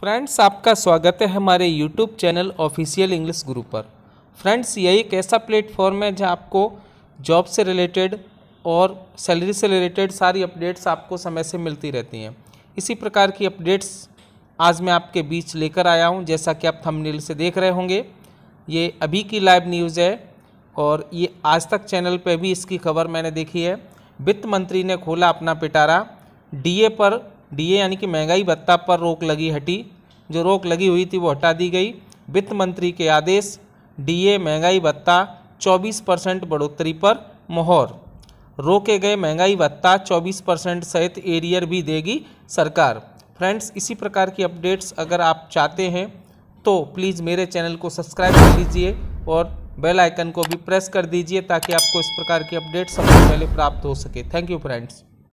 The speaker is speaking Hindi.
फ्रेंड्स आपका स्वागत है हमारे यूट्यूब चैनल ऑफिशियल इंग्लिश गुरु पर फ्रेंड्स यही एक ऐसा प्लेटफॉर्म है जहाँ आपको जॉब से रिलेटेड और सैलरी से रिलेटेड सारी अपडेट्स आपको समय से मिलती रहती हैं इसी प्रकार की अपडेट्स आज मैं आपके बीच लेकर आया हूँ जैसा कि आप थंबनेल से देख रहे होंगे ये अभी की लाइव न्यूज़ है और ये आज तक चैनल पर भी इसकी खबर मैंने देखी है वित्त मंत्री ने खोला अपना पिटारा डी पर डीए यानी कि महंगाई भत्ता पर रोक लगी हटी जो रोक लगी हुई थी वो हटा दी गई वित्त मंत्री के आदेश डीए महंगाई भत्ता 24 परसेंट बढ़ोतरी पर मोहर रोके गए महंगाई भत्ता 24 परसेंट सहित एरियर भी देगी सरकार फ्रेंड्स इसी प्रकार की अपडेट्स अगर आप चाहते हैं तो प्लीज़ मेरे चैनल को सब्सक्राइब कर लीजिए और बेल आइकन को भी प्रेस कर दीजिए ताकि आपको इस प्रकार की अपडेट सबसे पहले प्राप्त हो सके थैंक यू फ्रेंड्स